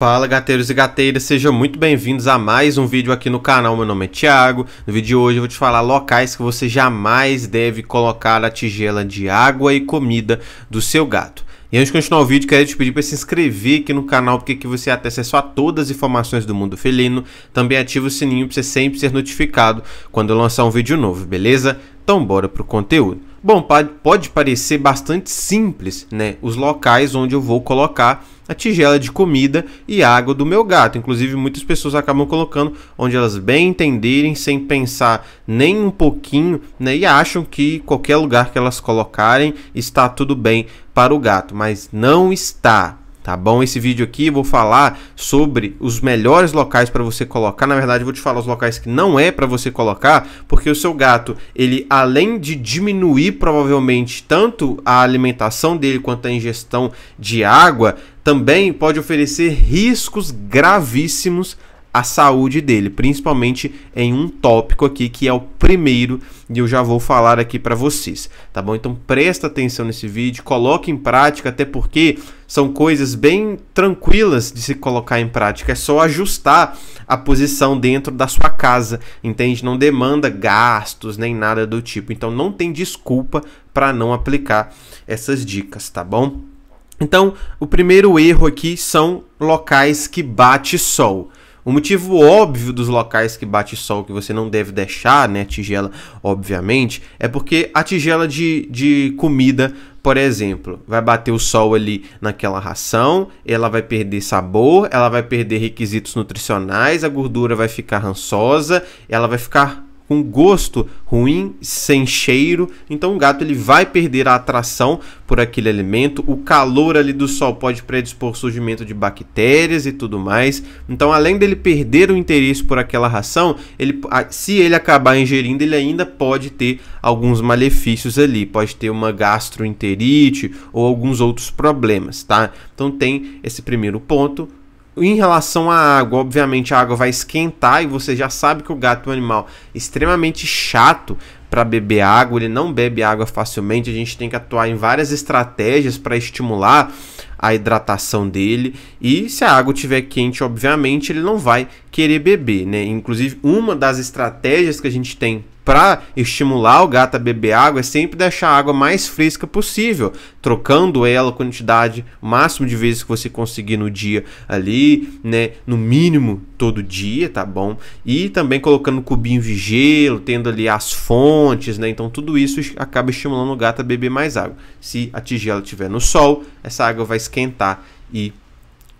Fala gateiros e gateiras, sejam muito bem-vindos a mais um vídeo aqui no canal, meu nome é Thiago No vídeo de hoje eu vou te falar locais que você jamais deve colocar a tigela de água e comida do seu gato e antes de continuar o vídeo, quero te pedir para se inscrever aqui no canal, porque aqui você tem acesso a todas as informações do mundo felino. Também ativa o sininho para você sempre ser notificado quando eu lançar um vídeo novo, beleza? Então bora pro conteúdo. Bom, pode parecer bastante simples, né? Os locais onde eu vou colocar a tigela de comida e água do meu gato. Inclusive, muitas pessoas acabam colocando onde elas bem entenderem, sem pensar nem um pouquinho, né? E acham que qualquer lugar que elas colocarem está tudo bem para o gato, mas não está tá bom? Esse vídeo aqui eu vou falar sobre os melhores locais para você colocar. Na verdade, eu vou te falar os locais que não é para você colocar, porque o seu gato, ele além de diminuir provavelmente tanto a alimentação dele quanto a ingestão de água, também pode oferecer riscos gravíssimos a saúde dele, principalmente em um tópico aqui que é o primeiro e eu já vou falar aqui para vocês, tá bom? Então presta atenção nesse vídeo, coloque em prática, até porque são coisas bem tranquilas de se colocar em prática, é só ajustar a posição dentro da sua casa, entende? Não demanda gastos nem nada do tipo, então não tem desculpa para não aplicar essas dicas, tá bom? Então, o primeiro erro aqui são locais que bate sol. O motivo óbvio dos locais que bate sol que você não deve deixar, né, tigela, obviamente, é porque a tigela de, de comida, por exemplo, vai bater o sol ali naquela ração, ela vai perder sabor, ela vai perder requisitos nutricionais, a gordura vai ficar rançosa, ela vai ficar com gosto ruim, sem cheiro. Então o gato ele vai perder a atração por aquele alimento. O calor ali do sol pode predispor surgimento de bactérias e tudo mais. Então além dele perder o interesse por aquela ração, ele, se ele acabar ingerindo, ele ainda pode ter alguns malefícios ali, pode ter uma gastroenterite ou alguns outros problemas, tá? Então tem esse primeiro ponto, em relação à água, obviamente a água vai esquentar e você já sabe que o gato é um animal extremamente chato para beber água, ele não bebe água facilmente, a gente tem que atuar em várias estratégias para estimular a hidratação dele e se a água estiver quente, obviamente ele não vai querer beber, né? Inclusive, uma das estratégias que a gente tem para estimular o gato a beber água é sempre deixar a água mais fresca possível, trocando ela a quantidade máximo de vezes que você conseguir no dia ali, né, no mínimo todo dia, tá bom? E também colocando cubinho de gelo, tendo ali as fontes, né? Então tudo isso acaba estimulando o gato a beber mais água. Se a tigela estiver no sol, essa água vai esquentar e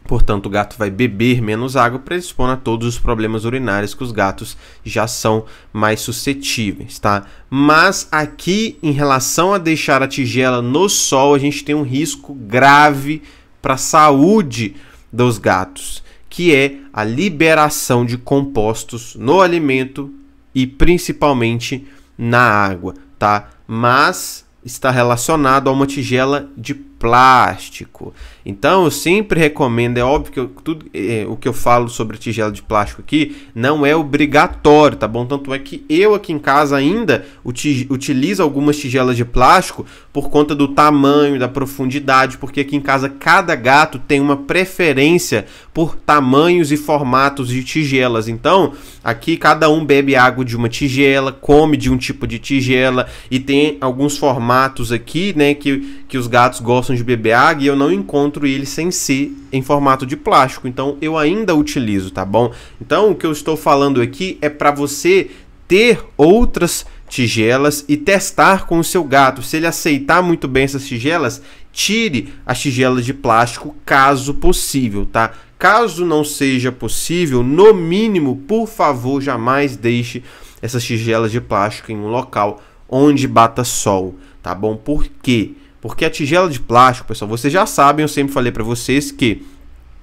Portanto, o gato vai beber menos água, predispondo a todos os problemas urinários que os gatos já são mais suscetíveis, tá? Mas aqui, em relação a deixar a tigela no sol, a gente tem um risco grave para a saúde dos gatos, que é a liberação de compostos no alimento e principalmente na água, tá? Mas está relacionado a uma tigela de plástico. Então eu sempre recomendo, é óbvio que eu, tudo é, o que eu falo sobre tigela de plástico aqui não é obrigatório, tá bom? Tanto é que eu aqui em casa ainda utilizo algumas tigelas de plástico por conta do tamanho, da profundidade, porque aqui em casa cada gato tem uma preferência por tamanhos e formatos de tigelas. Então aqui cada um bebe água de uma tigela, come de um tipo de tigela e tem alguns formatos formatos aqui, né, que, que os gatos gostam de beber água e eu não encontro ele sem si em formato de plástico. Então eu ainda utilizo, tá bom? Então o que eu estou falando aqui é para você ter outras tigelas e testar com o seu gato. Se ele aceitar muito bem essas tigelas, tire as tigelas de plástico caso possível, tá? Caso não seja possível, no mínimo, por favor, jamais deixe essas tigelas de plástico em um local onde bata sol tá bom? Por quê? Porque a tigela de plástico, pessoal, vocês já sabem, eu sempre falei para vocês que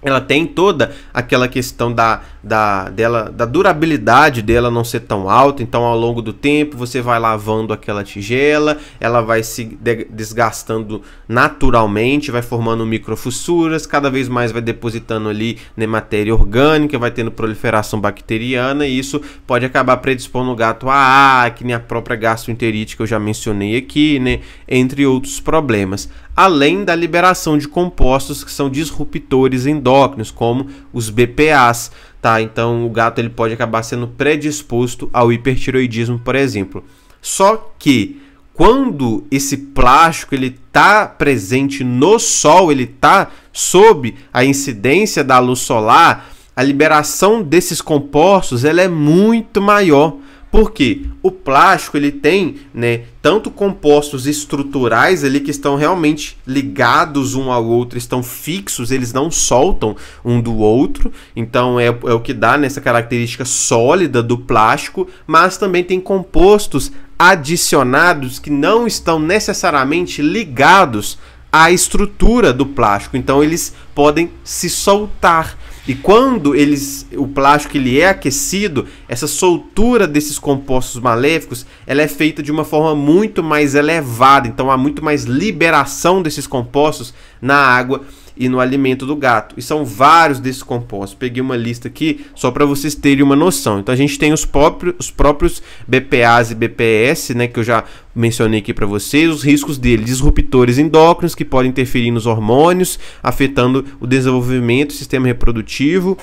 ela tem toda aquela questão da, da, dela, da durabilidade dela não ser tão alta, então ao longo do tempo você vai lavando aquela tigela, ela vai se desgastando naturalmente, vai formando microfussuras, cada vez mais vai depositando ali né, matéria orgânica, vai tendo proliferação bacteriana e isso pode acabar predispondo o gato a acne, a própria gastroenterite que eu já mencionei aqui, né, entre outros problemas além da liberação de compostos que são disruptores endócrinos, como os BPAs, tá? Então o gato ele pode acabar sendo predisposto ao hipertiroidismo, por exemplo. Só que quando esse plástico ele tá presente no sol, ele tá sob a incidência da luz solar, a liberação desses compostos ela é muito maior porque o plástico ele tem, né, tanto compostos estruturais ali que estão realmente ligados um ao outro, estão fixos, eles não soltam um do outro. Então é, é o que dá nessa né, característica sólida do plástico, mas também tem compostos adicionados que não estão necessariamente ligados à estrutura do plástico. Então eles podem se soltar. E quando eles, o plástico ele é aquecido, essa soltura desses compostos maléficos, ela é feita de uma forma muito mais elevada, então há muito mais liberação desses compostos na água e no alimento do gato. E são vários desses compostos. Peguei uma lista aqui só para vocês terem uma noção. Então a gente tem os próprios, os próprios BPAs e BPS, né, que eu já mencionei aqui para vocês, os riscos dele, disruptores endócrinos que podem interferir nos hormônios, afetando o desenvolvimento, do sistema reprodutivo,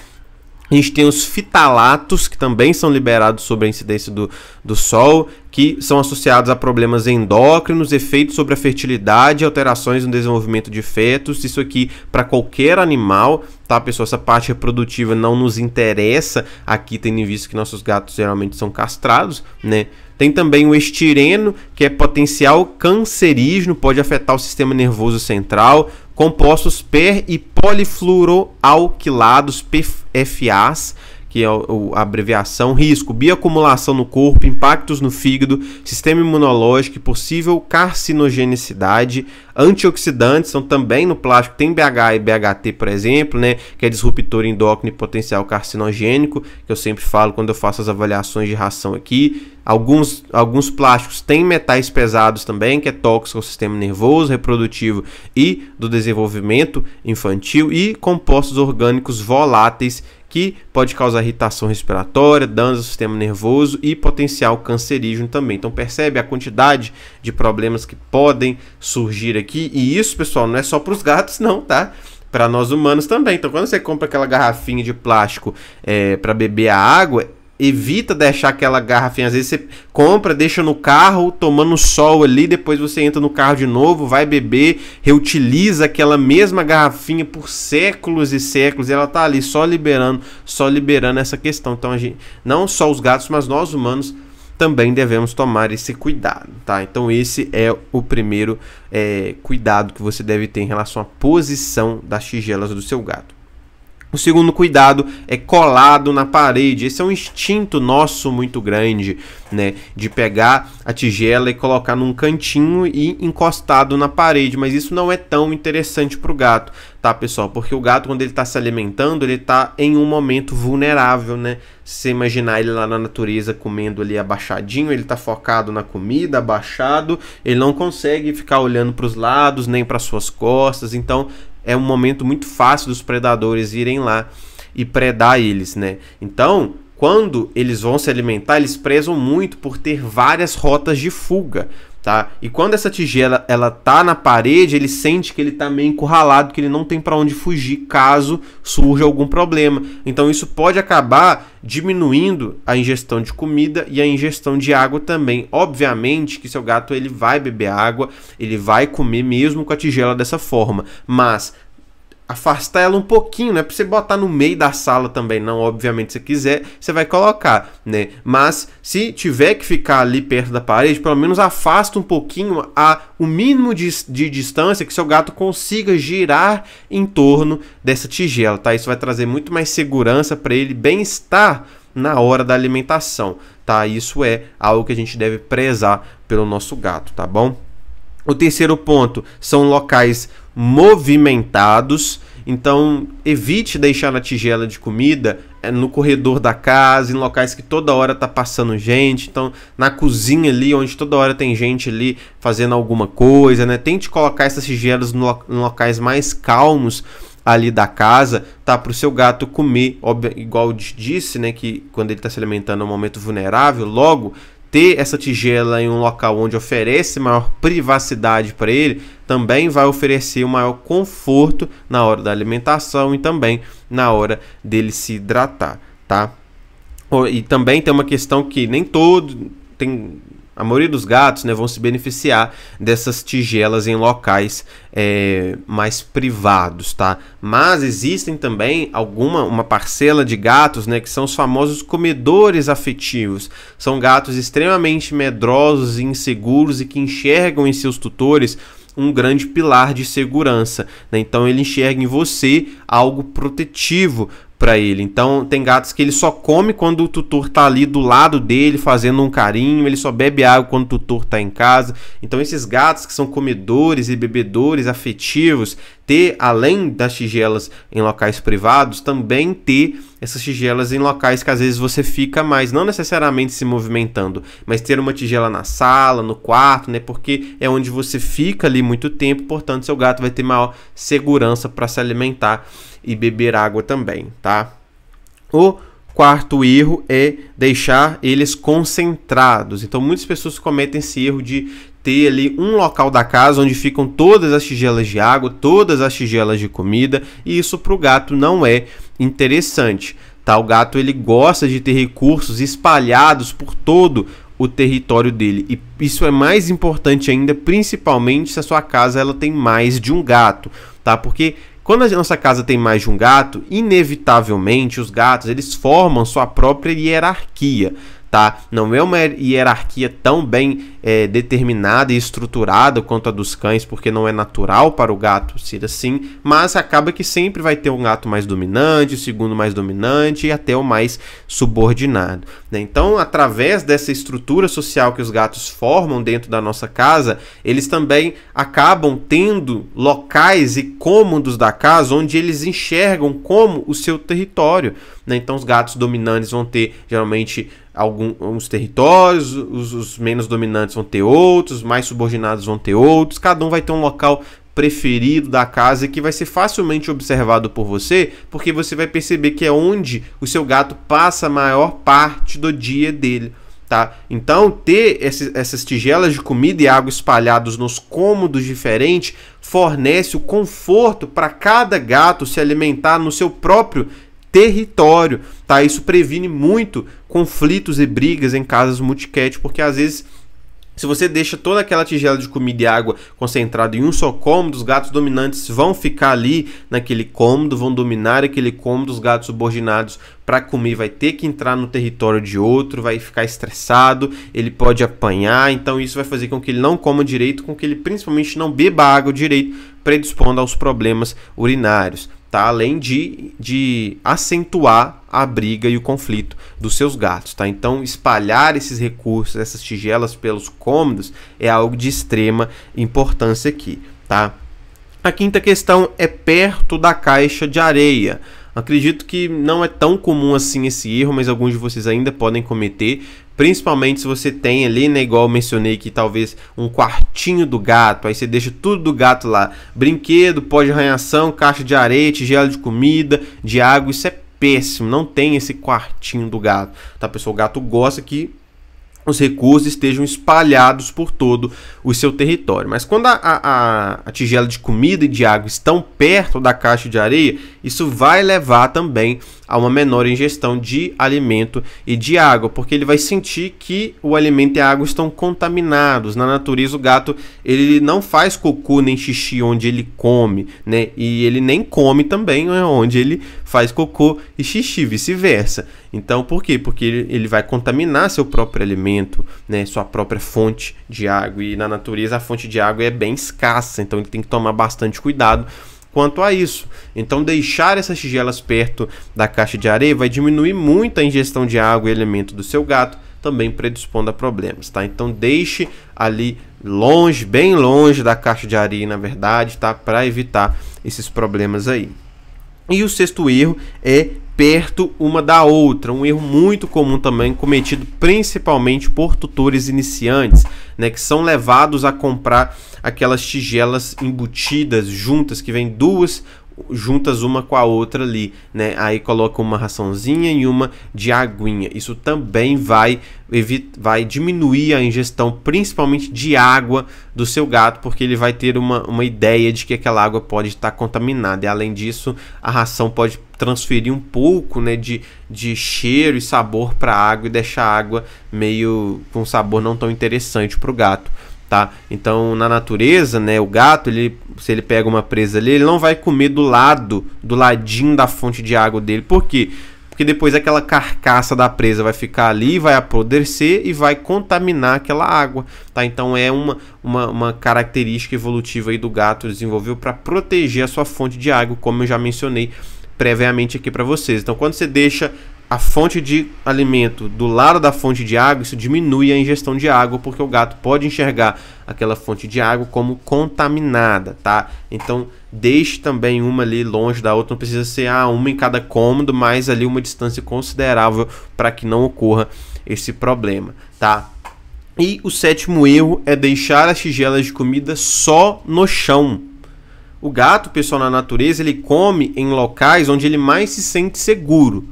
a gente tem os fitalatos, que também são liberados sobre a incidência do, do sol, que são associados a problemas endócrinos, efeitos sobre a fertilidade, alterações no desenvolvimento de fetos. Isso aqui para qualquer animal, tá, pessoal? Essa parte reprodutiva não nos interessa aqui, tendo em vista que nossos gatos geralmente são castrados, né? Tem também o estireno, que é potencial cancerígeno, pode afetar o sistema nervoso central, compostos per e polifluoroalquilados PFAs que é a abreviação, risco, bioacumulação no corpo, impactos no fígado, sistema imunológico e possível carcinogenicidade, antioxidantes são também no plástico, tem BHA e BHT, por exemplo, né, que é disruptor endócrino e potencial carcinogênico, que eu sempre falo quando eu faço as avaliações de ração aqui. Alguns, alguns plásticos têm metais pesados também, que é tóxico ao sistema nervoso, reprodutivo e do desenvolvimento infantil, e compostos orgânicos voláteis que pode causar irritação respiratória, danos ao sistema nervoso e potencial cancerígeno também. Então percebe a quantidade de problemas que podem surgir aqui. E isso, pessoal, não é só para os gatos, não, tá? Para nós humanos também. Então, quando você compra aquela garrafinha de plástico é, para beber a água, evita deixar aquela garrafinha. Às vezes você compra, deixa no carro, tomando sol ali, depois você entra no carro de novo, vai beber, reutiliza aquela mesma garrafinha por séculos e séculos, e ela tá ali só liberando, só liberando essa questão. Então a gente, não só os gatos, mas nós humanos também devemos tomar esse cuidado, tá? Então esse é o primeiro é, cuidado que você deve ter em relação à posição das tigelas do seu gato. O segundo cuidado é colado na parede. Esse é um instinto nosso muito grande, né? De pegar a tigela e colocar num cantinho e encostado na parede. Mas isso não é tão interessante para o gato, tá, pessoal? Porque o gato, quando ele está se alimentando, ele está em um momento vulnerável, né? Se imaginar ele lá na natureza comendo ali abaixadinho, ele está focado na comida, abaixado, ele não consegue ficar olhando para os lados nem para suas costas. Então, é um momento muito fácil dos predadores irem lá e predar eles, né? Então, quando eles vão se alimentar, eles prezam muito por ter várias rotas de fuga, tá? E quando essa tigela ela tá na parede, ele sente que ele tá meio encurralado, que ele não tem para onde fugir caso surja algum problema. Então isso pode acabar diminuindo a ingestão de comida e a ingestão de água também. Obviamente que seu gato ele vai beber água, ele vai comer mesmo com a tigela dessa forma, mas afastar ela um pouquinho, não é para você botar no meio da sala também, não, obviamente se quiser, você vai colocar, né? Mas se tiver que ficar ali perto da parede, pelo menos afasta um pouquinho a o mínimo de, de distância que seu gato consiga girar em torno dessa tigela, tá? Isso vai trazer muito mais segurança para ele, bem-estar na hora da alimentação, tá? Isso é algo que a gente deve prezar pelo nosso gato, tá bom? O terceiro ponto são locais movimentados. Então, evite deixar na tigela de comida eh, no corredor da casa, em locais que toda hora tá passando gente. Então, na cozinha ali, onde toda hora tem gente ali fazendo alguma coisa, né? Tente colocar essas tigelas no, em locais mais calmos ali da casa, tá? Para o seu gato comer, igual disse, né? Que quando ele está se alimentando é um momento vulnerável, logo ter essa tigela em um local onde oferece maior privacidade para ele, também vai oferecer um maior conforto na hora da alimentação e também na hora dele se hidratar, tá? E também tem uma questão que nem todo tem a maioria dos gatos né, vão se beneficiar dessas tigelas em locais é, mais privados, tá? Mas existem também alguma uma parcela de gatos, né, que são os famosos comedores afetivos. São gatos extremamente medrosos e inseguros e que enxergam em seus tutores um grande pilar de segurança. Né? Então ele enxerga em você algo protetivo para ele. Então, tem gatos que ele só come quando o tutor tá ali do lado dele fazendo um carinho, ele só bebe água quando o tutor tá em casa. Então, esses gatos que são comedores e bebedores afetivos, ter além das tigelas em locais privados, também ter essas tigelas em locais que às vezes você fica mais, não necessariamente se movimentando, mas ter uma tigela na sala, no quarto, né? Porque é onde você fica ali muito tempo, portanto, seu gato vai ter maior segurança para se alimentar e beber água também, tá? O quarto erro é deixar eles concentrados. Então, muitas pessoas cometem esse erro de ter ali um local da casa onde ficam todas as tigelas de água, todas as tigelas de comida, e isso para o gato não é interessante. Tá? O gato ele gosta de ter recursos espalhados por todo o território dele. E isso é mais importante ainda, principalmente se a sua casa ela tem mais de um gato, tá? Porque quando a nossa casa tem mais de um gato, inevitavelmente os gatos eles formam sua própria hierarquia tá? Não é uma hierarquia tão bem é, determinada e estruturada quanto a dos cães, porque não é natural para o gato ser assim, mas acaba que sempre vai ter um gato mais dominante, o segundo mais dominante e até o mais subordinado. Né? Então, através dessa estrutura social que os gatos formam dentro da nossa casa, eles também acabam tendo locais e cômodos da casa onde eles enxergam como o seu território. Né? Então, os gatos dominantes vão ter geralmente alguns territórios, os, os menos dominantes vão ter outros, os mais subordinados vão ter outros, cada um vai ter um local preferido da casa que vai ser facilmente observado por você, porque você vai perceber que é onde o seu gato passa a maior parte do dia dele. Tá? Então, ter esse, essas tigelas de comida e água espalhados nos cômodos diferentes fornece o conforto para cada gato se alimentar no seu próprio território, tá? Isso previne muito conflitos e brigas em casas multicat, porque às vezes se você deixa toda aquela tigela de comida e água concentrada em um só cômodo, os gatos dominantes vão ficar ali naquele cômodo, vão dominar aquele cômodo, os gatos subordinados para comer vai ter que entrar no território de outro, vai ficar estressado, ele pode apanhar, então isso vai fazer com que ele não coma direito, com que ele principalmente não beba água direito, predispondo aos problemas urinários tá? Além de, de acentuar a briga e o conflito dos seus gatos, tá? Então, espalhar esses recursos, essas tigelas pelos cômodos é algo de extrema importância aqui, tá? A quinta questão é perto da caixa de areia. Acredito que não é tão comum assim esse erro, mas alguns de vocês ainda podem cometer. Principalmente se você tem ali, né, igual eu mencionei que talvez um quartinho do gato, aí você deixa tudo do gato lá. Brinquedo, pó de arranhação, caixa de areia, tigela de comida, de água, isso é péssimo, não tem esse quartinho do gato. Tá, pessoal, o gato gosta que os recursos estejam espalhados por todo o seu território. Mas quando a, a, a, tigela de comida e de água estão perto da caixa de areia, isso vai levar também a uma menor ingestão de alimento e de água, porque ele vai sentir que o alimento e a água estão contaminados. Na natureza, o gato ele não faz cocô nem xixi onde ele come, né? E ele nem come também né, onde ele faz cocô e xixi, vice-versa. Então, por quê? Porque ele vai contaminar seu próprio alimento, né, sua própria fonte de água. E na natureza a fonte de água é bem escassa, então ele tem que tomar bastante cuidado quanto a isso. Então, deixar essas tigelas perto da caixa de areia vai diminuir muito a ingestão de água e alimento do seu gato, também predispondo a problemas, tá? Então, deixe ali longe, bem longe da caixa de areia, na verdade, tá? Para evitar esses problemas aí. E o sexto erro é perto uma da outra, um erro muito comum também cometido principalmente por tutores iniciantes, né, que são levados a comprar aquelas tigelas embutidas juntas que vem duas juntas uma com a outra ali, né? Aí coloca uma raçãozinha e uma de aguinha. Isso também vai vai diminuir a ingestão principalmente de água do seu gato, porque ele vai ter uma, uma ideia de que aquela água pode estar contaminada. E além disso, a ração pode transferir um pouco né, de, de cheiro e sabor para a água e deixar a água meio com sabor não tão interessante para o gato tá? Então, na natureza, né, o gato, ele, se ele pega uma presa ali, ele não vai comer do lado, do ladinho da fonte de água dele. Por quê? Porque depois aquela carcaça da presa vai ficar ali, vai apodrecer e vai contaminar aquela água, tá? Então, é uma, uma, uma característica evolutiva aí do gato desenvolveu para proteger a sua fonte de água, como eu já mencionei previamente aqui para vocês. Então, quando você deixa a fonte de alimento do lado da fonte de água, isso diminui a ingestão de água, porque o gato pode enxergar aquela fonte de água como contaminada, tá? Então, deixe também uma ali longe da outra, não precisa ser ah, uma em cada cômodo, mas ali uma distância considerável para que não ocorra esse problema, tá? E o sétimo erro é deixar as tigelas de comida só no chão. O gato, pessoal, na natureza, ele come em locais onde ele mais se sente seguro.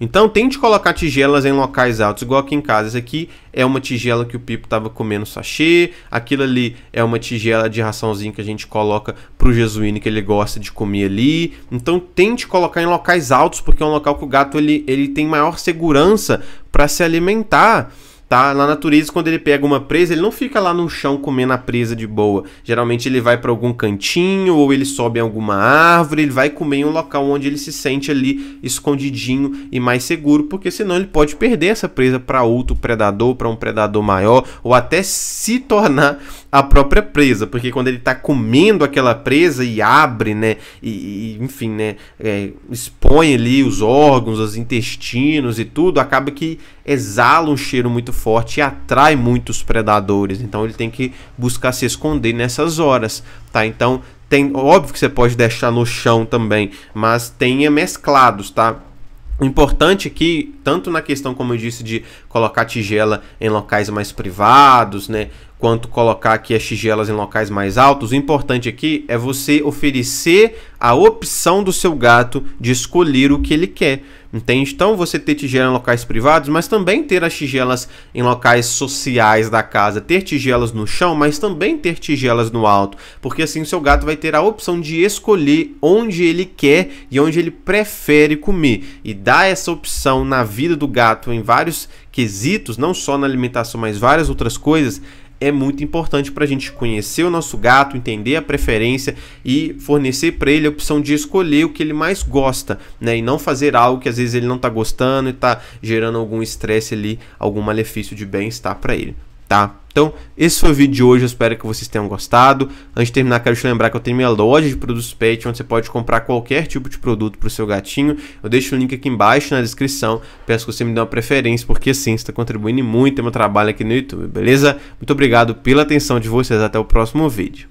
Então tente colocar tigelas em locais altos, igual aqui em casa. Essa aqui é uma tigela que o Pipo estava comendo sachê, aquilo ali é uma tigela de raçãozinho que a gente coloca pro Jesuíno que ele gosta de comer ali. Então tente colocar em locais altos, porque é um local que o gato ele, ele tem maior segurança para se alimentar tá? Na natureza, quando ele pega uma presa, ele não fica lá no chão comendo a presa de boa. Geralmente ele vai para algum cantinho, ou ele sobe em alguma árvore, ele vai comer em um local onde ele se sente ali escondidinho e mais seguro, porque senão ele pode perder essa presa para outro predador, para um predador maior, ou até se tornar a própria presa, porque quando ele tá comendo aquela presa e abre, né, e, e enfim, né, é, expõe ali os órgãos, os intestinos e tudo, acaba que exala um cheiro muito forte e atrai muitos predadores. Então ele tem que buscar se esconder nessas horas, tá? Então tem, óbvio que você pode deixar no chão também, mas tenha mesclados, tá? O importante é que, tanto na questão, como eu disse, de colocar tigela em locais mais privados, né? quanto colocar aqui as tigelas em locais mais altos. O importante aqui é você oferecer a opção do seu gato de escolher o que ele quer. Entende? Então você ter tigela em locais privados, mas também ter as tigelas em locais sociais da casa, ter tigelas no chão, mas também ter tigelas no alto, porque assim o seu gato vai ter a opção de escolher onde ele quer e onde ele prefere comer. E dar essa opção na vida do gato em vários quesitos, não só na alimentação, mas várias outras coisas, é muito importante para a gente conhecer o nosso gato, entender a preferência e fornecer para ele a opção de escolher o que ele mais gosta, né? E não fazer algo que às vezes ele não está gostando e está gerando algum estresse ali, algum malefício de bem-estar para ele tá? Então, esse foi o vídeo de hoje, eu espero que vocês tenham gostado. Antes de terminar, quero te lembrar que eu tenho minha loja de produtos pet, onde você pode comprar qualquer tipo de produto para o seu gatinho. Eu deixo o link aqui embaixo na descrição, peço que você me dê uma preferência, porque assim, você está contribuindo muito ao meu trabalho aqui no YouTube, beleza? Muito obrigado pela atenção de vocês, até o próximo vídeo.